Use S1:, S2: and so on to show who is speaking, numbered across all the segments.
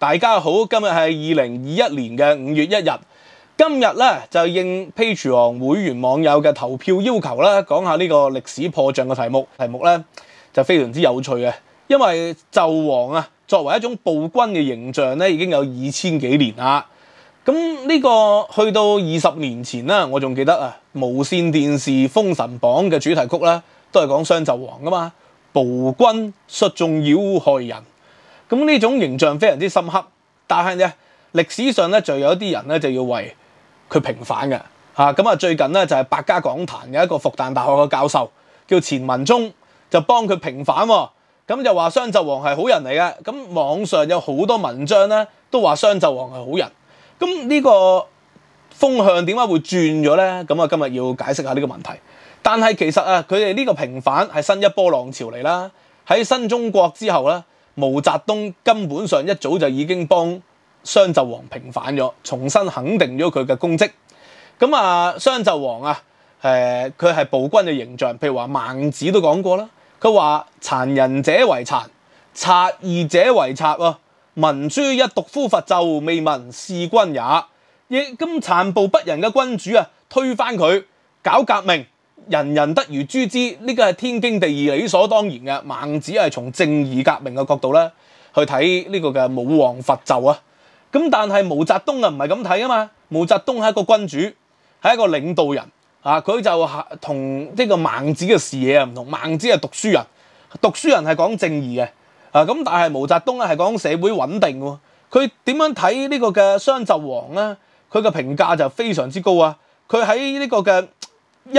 S1: 大家好，今日系二零二一年嘅五月一日。今日咧就应 Page 王会员网友嘅投票要求啦，讲下呢个历史破像嘅题目。题目咧就非常之有趣嘅，因为纣王啊作为一种暴君嘅形象咧已经有二千几年啦。咁呢个去到二十年前啦，我仲记得啊无线电视《封神榜》嘅主题曲咧都系讲商纣王噶嘛，暴君率众妖害人。咁呢種形象非常之深刻，但係咧，歷史上咧就有一啲人咧就要為佢平反嘅嚇。咁啊，最近咧就係百家講壇嘅一個復旦大學嘅教授叫錢文忠，就幫佢平反。咁就話商纣王係好人嚟嘅。咁網上有好多文章咧都話商纣王係好人。咁呢個風向點解會轉咗咧？咁啊，今日要解釋下呢個問題。但係其實啊，佢哋呢個平反係新一波浪潮嚟啦。喺新中國之後咧。毛泽东根本上一早就已经帮商纣王平反咗，重新肯定咗佢嘅功绩。咁啊，商纣王啊，誒，佢係暴君嘅形象。譬如話孟子都講過啦，佢話殘人者為殘，贼二者為贼喎。文殊一讀《夫佛咒，未聞是君也。亦咁殘暴不仁嘅君主啊，推翻佢搞革命。人人得如诛之，呢個係天經地義、理所當然嘅。孟子係從正義革命嘅角度咧去睇呢個嘅武王伐咒啊，咁但係毛澤東啊唔係咁睇啊嘛。毛澤東係一個君主，係一個領導人啊，佢就同呢個孟子嘅視野啊唔同。孟子係讀書人，讀書人係講正義嘅啊，咁但係毛澤東咧係講社會穩定喎。佢點樣睇呢個嘅商纣王咧？佢嘅評價就非常之高啊！佢喺呢個嘅一。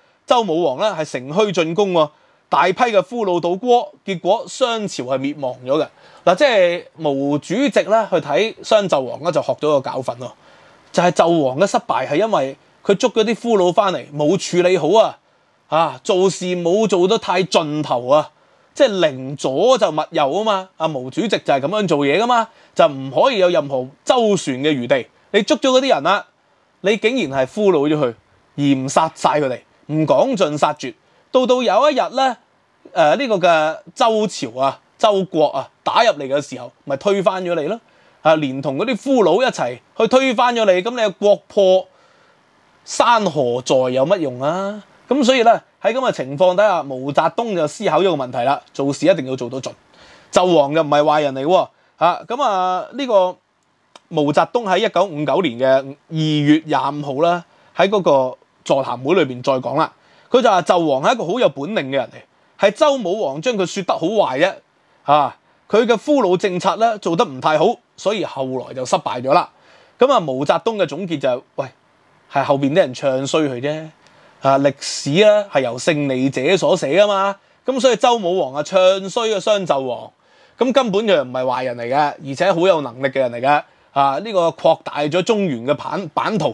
S1: 周武王咧系城虚进攻，大批嘅俘虏到锅，结果商朝系灭亡咗嘅嗱。即系毛主席咧去睇商纣王咧就学咗个教训咯，就系纣王嘅失败系因为佢捉咗啲俘虏翻嚟冇处理好啊，啊做事冇做得太尽头啊，即系宁左就勿右啊嘛。阿毛主席就系咁样做嘢噶嘛，就唔可以有任何周旋嘅余地。你捉咗嗰啲人啦，你竟然系俘虏咗佢，严杀晒佢哋。唔講盡殺絕，到到有一日咧，誒呢個嘅周朝啊、周國啊打入嚟嘅時候，咪推翻咗你咯，啊，連同嗰啲俘虜一齊去推翻咗你，咁你國破山河在有乜用啊？咁所以咧喺咁嘅情況底下，毛澤東就思考一個問題啦，做事一定要做到盡。周王又唔係壞人嚟喎，嚇咁啊呢個毛澤東喺一九五九年嘅二月廿五號啦，喺嗰個。座談會裏面再講啦，佢就話纣王係一個好有本领嘅人嚟，係周武王將佢说得好壞啫，嚇佢嘅俘虜政策咧做得唔太好，所以後來就失敗咗啦。咁啊，毛澤東嘅總結就係喂，係後面啲人唱衰佢啫，啊，歷史咧係由勝利者所寫啊嘛，咁所以周武王啊唱衰個商纣王，咁根本就唔係壞人嚟嘅，而且好有能力嘅人嚟嘅，嚇呢個擴大咗中原嘅版版圖。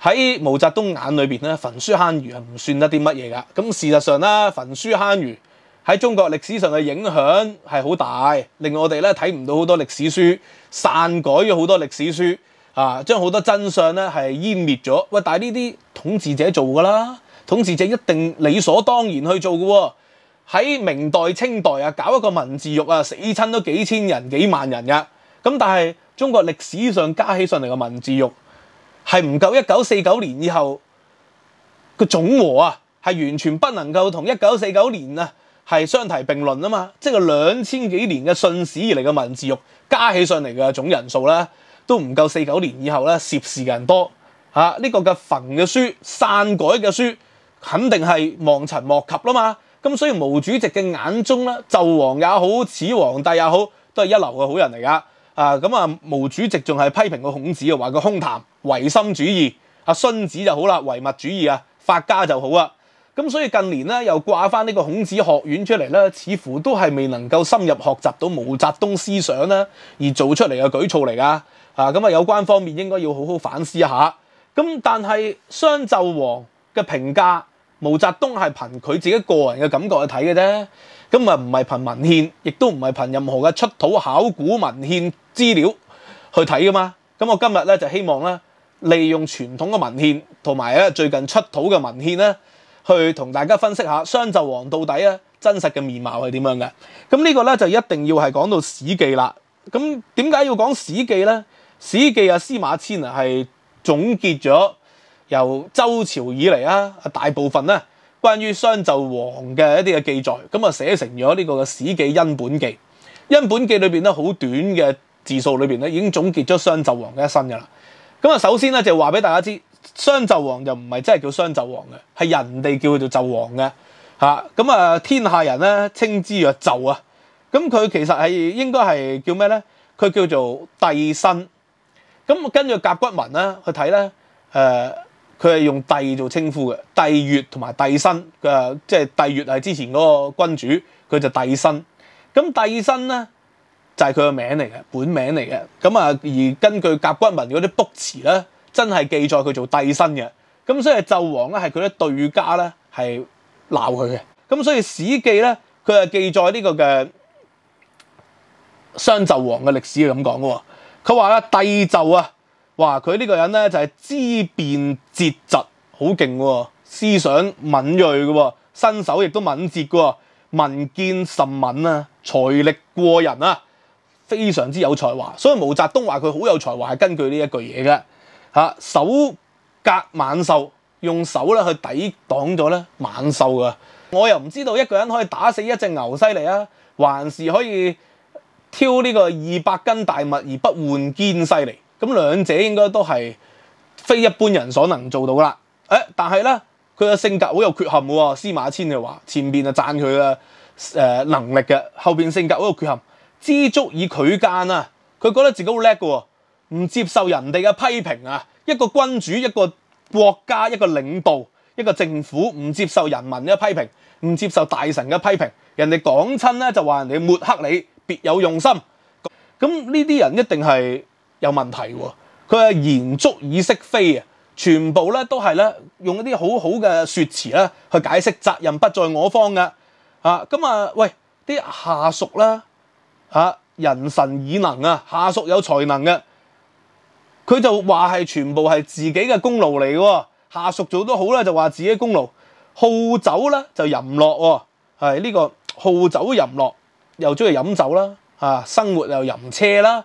S1: 喺毛澤東眼裏面咧，焚書坑儒係唔算得啲乜嘢噶。咁事實上啦，焚書坑儒喺中國歷史上嘅影響係好大，令我哋咧睇唔到好多歷史書，篡改咗好多歷史書，啊，將好多真相咧係湮滅咗。喂，但係呢啲統治者做噶啦，統治者一定理所當然去做噶喎。喺明代、清代啊，搞一個文字獄啊，死親都幾千人、幾萬人噶。咁但係中國歷史上加起上嚟嘅文字獄。系唔够一九四九年以后个总和啊，系完全不能够同一九四九年啊系相提并论啊嘛！即系两千几年嘅信史而嚟嘅文字狱加起上嚟嘅总人数啦，都唔够四九年以后咧涉事嘅人多吓。呢个嘅焚嘅书、删改嘅书，肯定系望尘莫及啦嘛！咁所以毛主席嘅眼中咧，纣王也好，始皇帝也好，都系一流嘅好人嚟噶。啊咁啊，毛主席仲系批評個孔子啊，話個空談唯心主義，啊，荀子就好啦，唯物主義啊，法家就好啊。咁所以近年咧又掛翻呢個孔子學院出嚟咧，似乎都係未能夠深入學習到毛澤東思想啦，而做出嚟嘅舉措嚟噶。啊咁啊，有關方面應該要好好反思一下。咁但係商纣王嘅評價，毛澤東係憑佢自己個人嘅感覺去睇嘅啫。咁日唔係憑文獻，亦都唔係憑任何嘅出土考古文獻資料去睇噶嘛？咁我今日咧就希望咧利用傳統嘅文獻同埋咧最近出土嘅文獻咧，去同大家分析下商纣王到底啊真實嘅面貌係點樣嘅？咁呢個咧就一定要係講到《史記》啦。咁點解要講《史記》咧？《史記》啊，司馬遷啊係總結咗由周朝以嚟啊大部分咧。关于商纣王嘅一啲嘅记载，咁啊写成咗呢个《史记殷本纪》。《殷本纪》里边咧好短嘅字数里边咧，已经总结咗商纣王嘅一生噶啦。咁啊，首先咧就话俾大家知，商纣王就唔系真系叫商纣王嘅，系人哋叫做纣王嘅吓。咁啊，天下人咧称之曰纣啊。咁佢其实系应该系叫咩咧？佢叫做帝辛。咁跟住甲骨文咧去睇咧，诶。佢系用帝做稱呼嘅，帝月同埋帝辛嘅，即系帝月系之前嗰個君主，佢就帝辛。咁帝辛咧就係佢個名嚟嘅，本名嚟嘅。咁啊，而根據甲骨文嗰啲卜辭咧，真係記載佢做帝辛嘅。咁所以纣王咧係佢啲對家咧係鬧佢嘅。咁所以史記咧佢係記載呢個嘅商纣王嘅歷史咁講嘅喎。佢話咧帝就啊。哇！佢呢個人咧就係知辨節疾，好勁喎，思想敏锐嘅喎，身手亦都敏捷嘅喎，文見甚敏啊，財力過人啊，非常之有才華。所以毛澤東話佢好有才華，係根據呢一句嘢嘅嚇。手隔猛獸，用手咧去抵擋咗咧猛獸嘅。我又唔知道一個人可以打死一隻牛犀利啊，還是可以挑呢個二百斤大物而不換肩犀利。咁兩者應該都係非一般人所能做到啦。誒，但係咧，佢嘅性格好有缺陷喎。司馬遷就話前邊就讚佢嘅誒能力嘅，後邊性格好有缺陷，知足以拒間啊。佢覺得自己好叻嘅，唔接受人哋嘅批評啊。一個君主、一個國家、一個領導、一個政府唔接受人民嘅批評，唔接受大臣嘅批評，人哋講親咧就話人哋抹黑你，別有用心。咁呢啲人一定係。有問題喎，佢係言足以識非啊！全部咧都係咧用一啲好好嘅説詞咧去解釋責任不在我方嘅嚇。咁啊喂，啲下屬啦嚇人神以能啊，下屬有才能嘅，佢就話係全部係自己嘅功勞嚟嘅喎。下屬做都好啦，就話自己功勞。好酒啦就淫落喎，係呢個好酒淫落，又中意飲酒啦嚇，生活又淫車啦。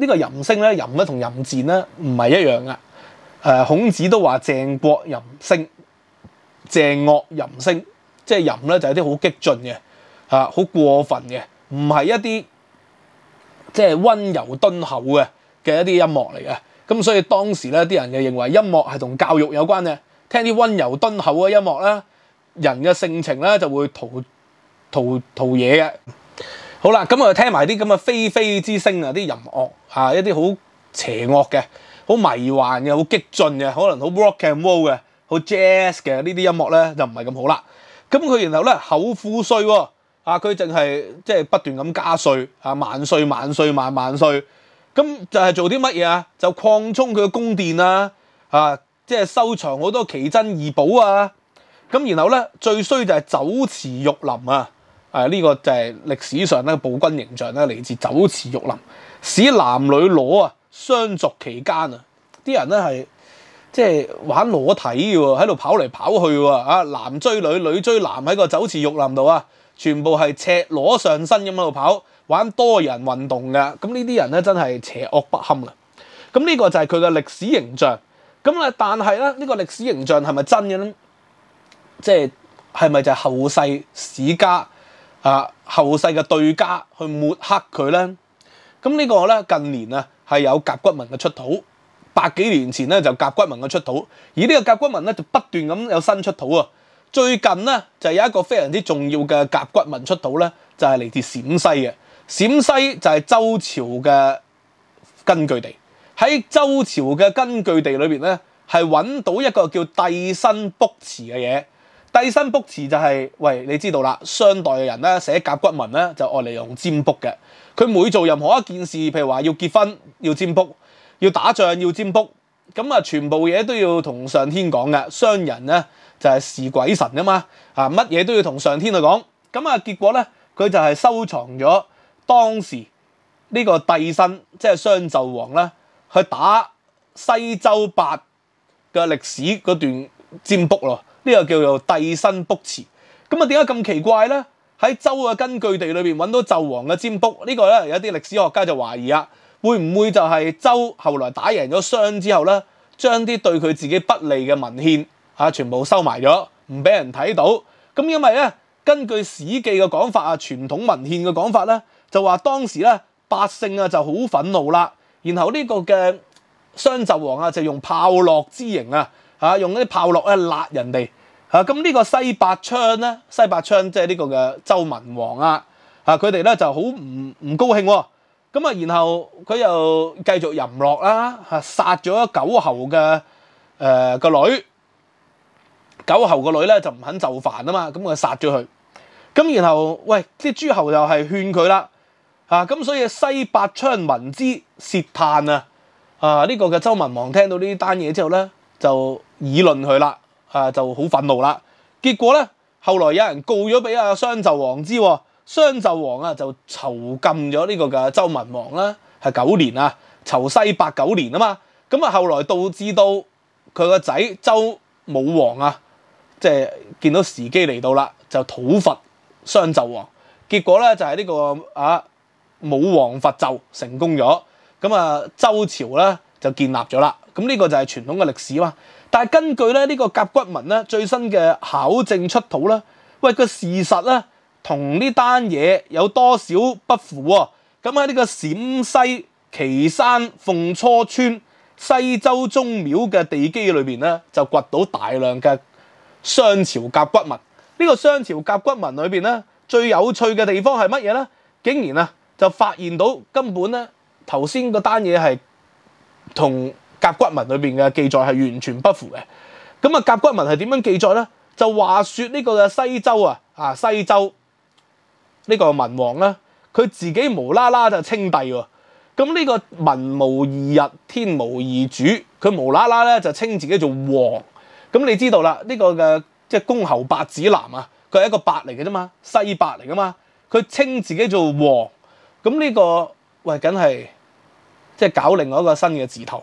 S1: 呢個淫聲咧，淫咧同淫賤咧唔係一樣嘅。誒，孔子都話鄭國淫聲，鄭惡淫聲，即係淫咧就係啲好激進嘅，嚇好過分嘅，唔係一啲即係温柔敦厚嘅嘅一啲音樂嚟嘅。咁所以當時咧，啲人就認為音樂係同教育有關嘅，聽啲温柔敦厚嘅音樂咧，人嘅性情咧就會陶陶陶嘢嘅。好啦，咁我聽埋啲咁嘅飛飛之聲啊，啲淫樂一啲好邪惡嘅、好迷幻嘅、好激進嘅，可能好 rock and roll 嘅、好 jazz 嘅呢啲音樂咧就唔係咁好啦。咁佢然後咧口富税喎，啊佢淨係即係不斷咁加税，啊萬歲萬歲萬萬歲。咁就係做啲乜嘢啊？就擴充佢嘅供殿啊，啊即係收藏好多奇珍異寶啊。咁然後咧最衰就係酒池玉林啊。誒呢個就係歷史上咧暴君形象咧，嚟自酒池玉林，使男女裸啊相作期間啊，啲人咧係即係玩裸體嘅喎，喺度跑嚟跑去喎，啊男追女，女追男喺個酒池玉林度啊，全部係赤裸上身咁喺度跑，玩多人運動嘅，咁呢啲人咧真係邪惡不堪啦。咁呢個就係佢嘅歷史形象。咁咧，但係咧呢個歷史形象係咪真嘅咧？即係係咪就係後世史家？啊！後世嘅對家去抹黑佢咧，咁呢個咧近年啊係有甲骨文嘅出土，百幾年前咧就甲骨文嘅出土，而呢個甲骨文咧就不斷咁有新出土啊！最近咧就有一個非常之重要嘅甲骨文出土咧，就係嚟自陝西嘅，陝西就係周朝嘅根據地，喺周朝嘅根據地裏边咧係揾到一個叫帝辛卜辭嘅嘢。帝辛卜辞就係，喂，你知道啦，商代嘅人咧寫甲骨文咧就愛嚟用占卜嘅，佢每做任何一件事，譬如話要結婚要占卜，要打仗要占卜，咁啊全部嘢都要同上天講嘅。商人咧就係事鬼神啊嘛，啊乜嘢都要同上天去講，咁啊結果咧佢就係收藏咗當時呢個帝辛即係商纣王啦，去打西周八嘅歷史嗰段占卜咯。呢個叫做帝辛卜辭，咁啊點解咁奇怪咧？喺周嘅根據地裏面揾到周王嘅占卜，呢個咧有啲歷史學家就懷疑啊，會唔會就係周後來打贏咗商之後咧，將啲對佢自己不利嘅文獻啊，全部收埋咗，唔俾人睇到。咁因為咧，根據《史記》嘅講法啊，傳統文獻嘅講法咧，就話當時咧百姓啊就好憤怒啦，然後呢個嘅商纣王啊就用炮烙之刑啊。嚇用啲炮落咧辣人哋嚇，咁呢個西伯昌咧，西伯昌即係呢個嘅周文王啊嚇，佢哋咧就好唔唔高興喎，咁啊然後佢又繼續淫落啦嚇，殺咗九侯嘅誒個女，九侯個女咧就唔肯就範啊嘛，咁佢殺咗佢，咁然後喂啲诸侯又係勸佢啦啊，咁所以西伯昌聞之嘆叹啊啊呢個嘅周文王聽到呢單嘢之後咧就。議論佢啦，啊就好憤怒啦。結果咧，後來有人告咗俾阿商纣王知，商纣王啊就囚禁咗呢個嘅周文王啦，係九年啊，囚西八九年啊嘛。咁啊，後來導致到佢個仔周武王啊，即係見到時機嚟到啦，就討伐商纣王。結果咧就係呢個啊武王伐纣成功咗，咁啊周朝咧就建立咗啦。咁呢個就係傳統嘅歷史嘛。但系根據咧呢個甲骨文咧最新嘅考證出土啦，喂個事實咧同呢單嘢有多少不符啊？咁喺呢個陝西岐山鳳初村西周宗廟嘅地基裏面咧，就掘到大量嘅商朝甲骨文。呢個商朝甲骨文裏面咧最有趣嘅地方係乜嘢咧？竟然啊就發現到根本咧頭先嗰單嘢係同。甲骨文裏面嘅記載係完全不符嘅。咁啊，甲骨文係點樣記載咧？就話説呢個嘅西周啊，啊西周呢個文王咧，佢自己無啦啦就稱帝喎。咁呢個文無二日，天無二主，佢無啦啦咧就稱自己做王。咁你知道啦，呢個嘅即係公侯伯子男啊，佢係一個伯嚟嘅啫嘛，西伯嚟噶嘛，佢稱自己做王。咁呢個喂，梗係即係搞另外一個新嘅字頭。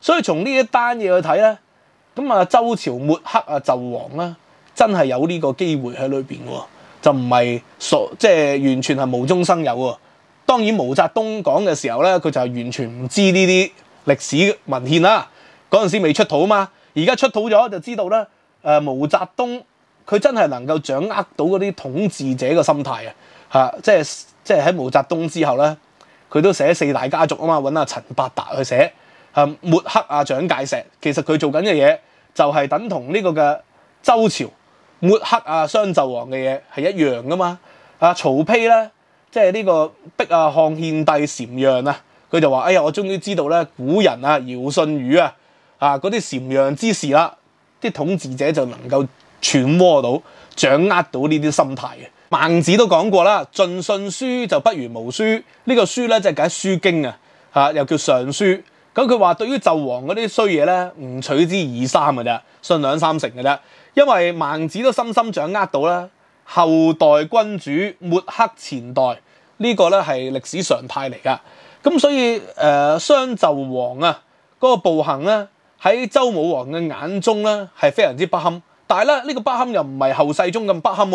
S1: 所以從呢一單嘢去睇咧，咁啊周朝末黑啊纣王啦，真係有呢個機會喺裏面喎，就唔係所即係完全係無中生有喎。當然毛澤東講嘅時候咧，佢就完全唔知呢啲歷史文獻啦。嗰陣時未出土啊嘛，而家出土咗就知道啦。誒毛澤東佢真係能夠掌握到嗰啲統治者嘅心態啊！嚇，即係即係喺毛澤東之後咧，佢都寫四大家族啊嘛，揾阿陳伯達去寫。啊！抹黑啊，蒋介石，其實佢做緊嘅嘢就係等同呢個嘅周朝抹黑啊，商纣王嘅嘢係一樣噶嘛！啊，曹丕咧，即係呢個逼啊，漢獻帝禪讓啊，佢就話：哎呀，我終於知道咧，古人啊，姚舜禹啊，啊嗰啲禪讓之事啦，啲統治者就能夠揣摩到、掌握到呢啲心態嘅。孟子都講過啦，盡信書就不如無書。呢個書咧即係解《書經》啊，嚇又叫上書。咁佢話對於纣王嗰啲衰嘢咧，唔取之以三嘅啫，信兩三成嘅啫。因為孟子都深深掌握到啦，後代君主抹黑前代呢個咧係歷史常態嚟噶。咁所以誒，商纣王啊嗰個暴行咧，喺周武王嘅眼中咧係非常之不堪。但係咧呢個不堪又唔係後世中咁不堪，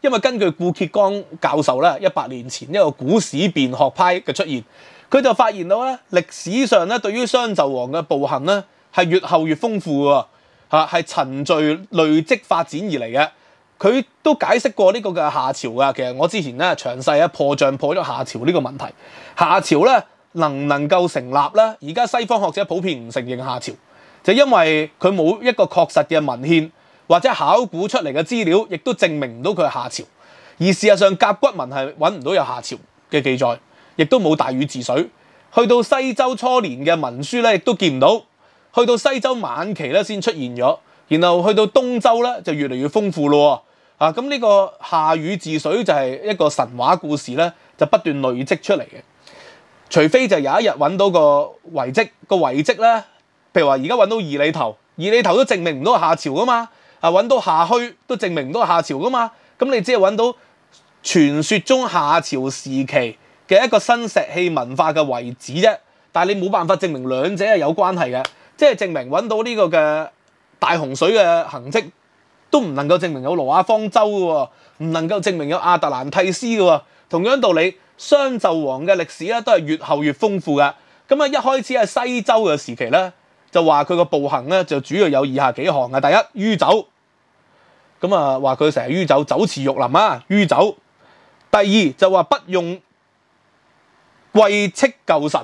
S1: 因為根據顧傑光教授咧一百年前一個古史辨學派嘅出現。佢就發現到咧，歷史上咧對於商纣王嘅暴行咧，係越後越豐富喎，嚇係循序累積發展而嚟嘅。佢都解釋過呢個嘅夏朝噶，其實我之前咧詳細啊破醬破咗夏朝呢個問題。夏朝咧能唔能夠成立咧，而家西方學者普遍唔承認夏朝，就因為佢冇一個確實嘅文獻或者考古出嚟嘅資料，亦都證明唔到佢係夏朝。而事實上甲骨文係揾唔到有夏朝嘅記載。亦都冇大禹治水，去到西周初年嘅文书咧，亦都见唔到，去到西周晚期咧先出现咗，然后去到东周咧就越嚟越丰富咯。啊，咁呢个夏禹治水就系一个神话故事咧，就不断累积出嚟嘅，除非就有一日揾到个遗迹，个遗迹咧，譬如话而家揾到二里头，二里头都证明唔到夏朝噶嘛，啊揾到夏墟都证明唔到夏朝噶嘛，咁你只系揾到传说中夏朝时期。嘅一個新石器文化嘅遺址啫，但你冇辦法證明兩者係有關係嘅，即係證明揾到呢個嘅大洪水嘅痕跡都唔能夠證明有羅亞方舟嘅喎，唔能夠證明有亞特蘭蒂斯嘅喎。同樣道理，商纣王嘅歷史咧都係越後越豐富嘅。咁啊，一開始係西周嘅時期咧，就話佢個步行咧就主要有以下幾項嘅：第一，於酒，咁啊話佢成日於酒，酒池玉林啊，於酒；第二就話不用。贵戚旧臣，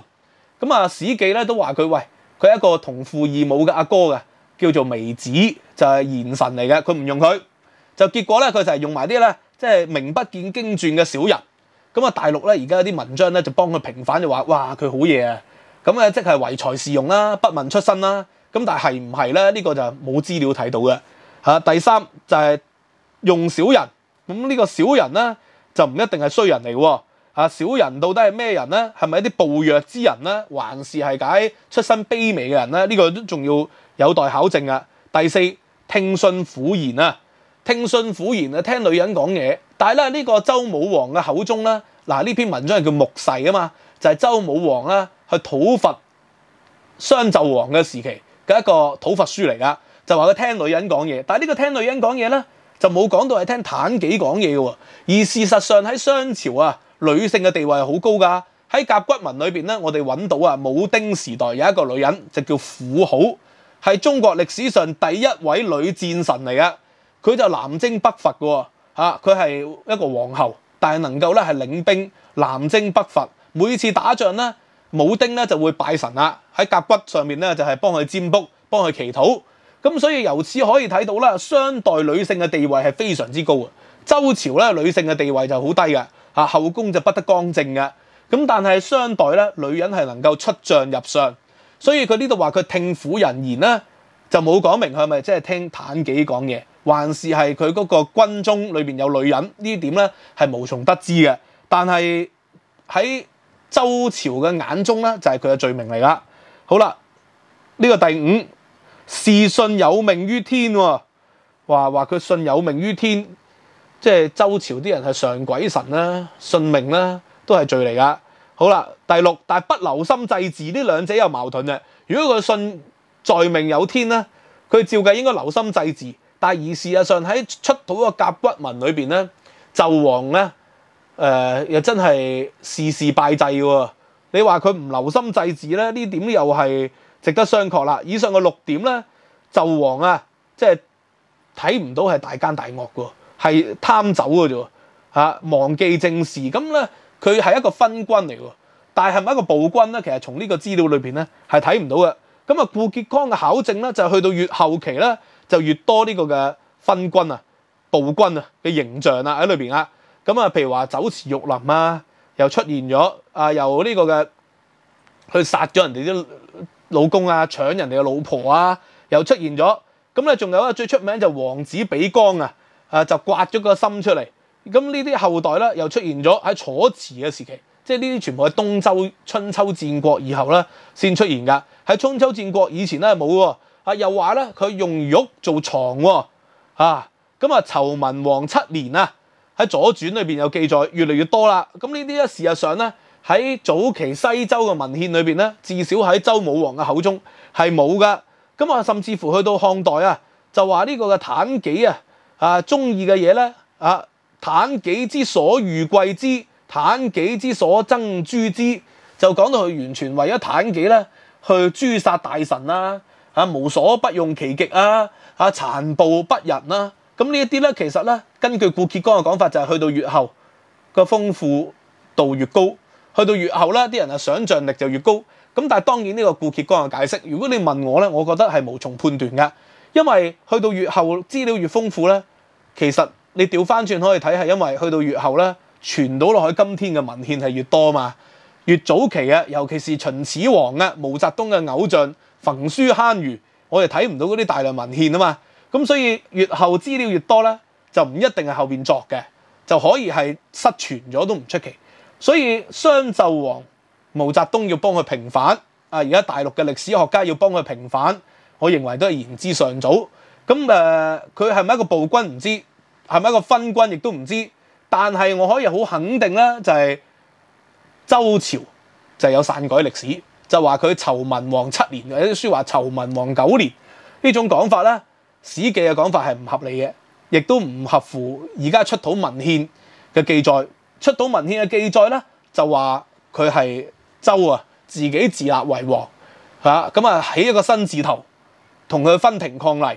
S1: 咁啊史记咧都话佢喂，佢系一个同父异母嘅阿哥嘅，叫做微子，就系贤臣嚟嘅，佢唔用佢，就结果咧佢就系用埋啲咧，即系名不见经传嘅小人，咁啊大陆咧而家有啲文章咧就帮佢平反，就话哇佢好嘢啊，咁啊即系唯才是用啦，不问出身啦，咁但系系唔系咧？呢个就冇资料睇到嘅，吓第三就系用小人，咁呢个小人咧就唔一定系衰人嚟嘅。啊！小人到底系咩人咧？系咪一啲暴虐之人咧？还是系解出身卑微嘅人咧？呢个都仲要有待考证啊！第四，听信妇言啊！听信妇言啊！听女人讲嘢。但系咧呢个周武王嘅口中咧，嗱呢篇文章系叫《牧世啊嘛，就系周武王啦去讨伐商纣王嘅时期嘅一个讨伐书嚟噶，就话佢听女人讲嘢。但系呢个听女人讲嘢咧，就冇讲到系听妲己讲嘢喎。而事实上喺商朝啊。女性嘅地位係好高噶，喺甲骨文裏面咧，我哋揾到啊，武丁時代有一個女人就叫婦好，係中國歷史上第一位女戰神嚟嘅。佢就南征北伐嘅，嚇佢係一個皇后，但係能夠咧係領兵南征北伐。每次打仗咧，武丁咧就會拜神啦，喺甲骨上面咧就係幫佢占卜、幫佢祈禱。咁所以由此可以睇到啦，商代女性嘅地位係非常之高嘅，周朝咧女性嘅地位就好低嘅。啊，後宫就不得干正嘅，咁但系商代咧，女人系能夠出將入相，所以佢呢度話佢聽苦人言咧，就冇講明佢係咪即系聽妲己講嘢，還是係佢嗰個軍中裏边有女人呢點咧，係無從得知嘅。但係喺周朝嘅眼中咧，就係佢嘅罪名嚟啦。好啦，呢個第五，事信有命於天，話話佢信有命於天。即系周朝啲人係上鬼神啦，信命啦，都係罪嚟噶。好啦，第六，但係不留心祭祀呢兩者有矛盾嘅。如果佢信在命有天咧，佢照計應該留心祭祀，但而事實上喺出土個甲骨文裏面咧，周王咧，誒又真係事事拜祭喎。你話佢唔留心祭祀咧，呢點又係值得商榷啦。以上嘅六點咧，周王啊，即係睇唔到係大奸大惡噶。係貪酒嘅啫喎，忘記正事咁咧。佢係一個昏君嚟喎，但係咪一個暴君咧？其實從呢個資料裏面咧係睇唔到嘅。咁啊，顧傑光嘅考證咧就去到越後期咧就越多呢個嘅昏君啊、暴君啊嘅形象啊喺裏面啊。咁啊，譬如話走池玉林啊，又出現咗啊，由呢個嘅去殺咗人哋啲老公啊，搶人哋嘅老婆啊，又出現咗。咁咧仲有一個最出名就王子比光啊。啊！就刮咗個心出嚟，咁呢啲後代咧又出現咗喺楚辭嘅時期，即係呢啲全部係東周春秋戰國以後咧先出現噶。喺春秋戰國以前咧冇喎。啊，又話咧佢用玉做床喎。啊，咁啊，仇文王七年啊，喺左傳裏面有記載，越嚟越多啦。咁呢啲咧事實上咧喺早期西周嘅文獻裏面咧，至少喺周武王嘅口中係冇噶。咁啊，甚至乎去到漢代啊，就話呢個嘅坦幾啊。啊，中意嘅嘢咧，啊，坦己之所欲貴之，坦己之所憎诛之，就讲到佢完全为咗坦己咧去诛杀大臣啊，啊，无所不用其極啊，啊，殘暴不仁啦，咁呢一啲咧，其實咧，根據顧鍵光嘅講法，就係去到越後個豐富度越高，去到越後咧，啲人啊想像力就越高。咁但係當然呢個顧傑光嘅解釋，如果你問我咧，我覺得係無從判斷嘅，因為去到越後資料越豐富咧。其實你調翻轉可以睇，係因為去到越後咧，傳到落去今天嘅文獻係越多嘛。越早期啊，尤其是秦始皇啊、毛澤東嘅偶像焚書坑儒，我哋睇唔到嗰啲大量文獻啊嘛。咁所以越後資料越多咧，就唔一定係後面作嘅，就可以係失傳咗都唔出奇。所以商纣王、毛澤東要幫佢平反，啊而家大陸嘅歷史學家要幫佢平反，我認為都係言之尚早。咁誒，佢係咪一個暴君唔知，係咪一個昏君亦都唔知。但係我可以好肯定咧，就係周朝就有篡改歷史，就話佢仇文王七年或有啲書話仇文王九年呢種講法咧，史記嘅講法係唔合理嘅，亦都唔合乎而家出土文獻嘅記載。出土文獻嘅記載咧，就話佢係周啊，自己自立為王嚇，咁啊起一個新字頭，同佢分庭抗禮。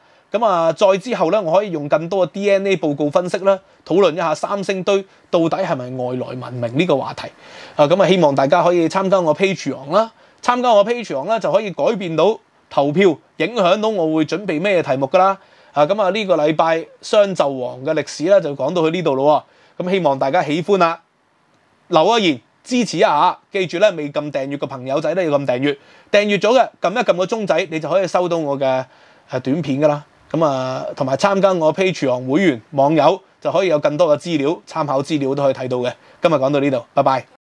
S1: 咁啊，再之後咧，我可以用更多嘅 DNA 報告分析啦，討論一下三星堆到底係咪外來文明呢個話題。啊，咁啊，希望大家可以參加我 p a t r e n 啦，參加我 p a t r e n 啦，就可以改變到投票，影響到我會準備咩題目噶啦。啊，咁啊，呢個禮拜雙周王嘅歷史咧，就講到去呢度咯。咁希望大家喜歡啦，留一言支持一下。記住咧，未撳訂閱嘅朋友仔都要撳訂閱。訂閱咗嘅撳一撳個鐘仔，你就可以收到我嘅短片噶啦。咁啊，同埋參加我 p a t r e o n 會員網友就可以有更多嘅資料參考，資料都可以睇到嘅。今日講到呢度，拜拜。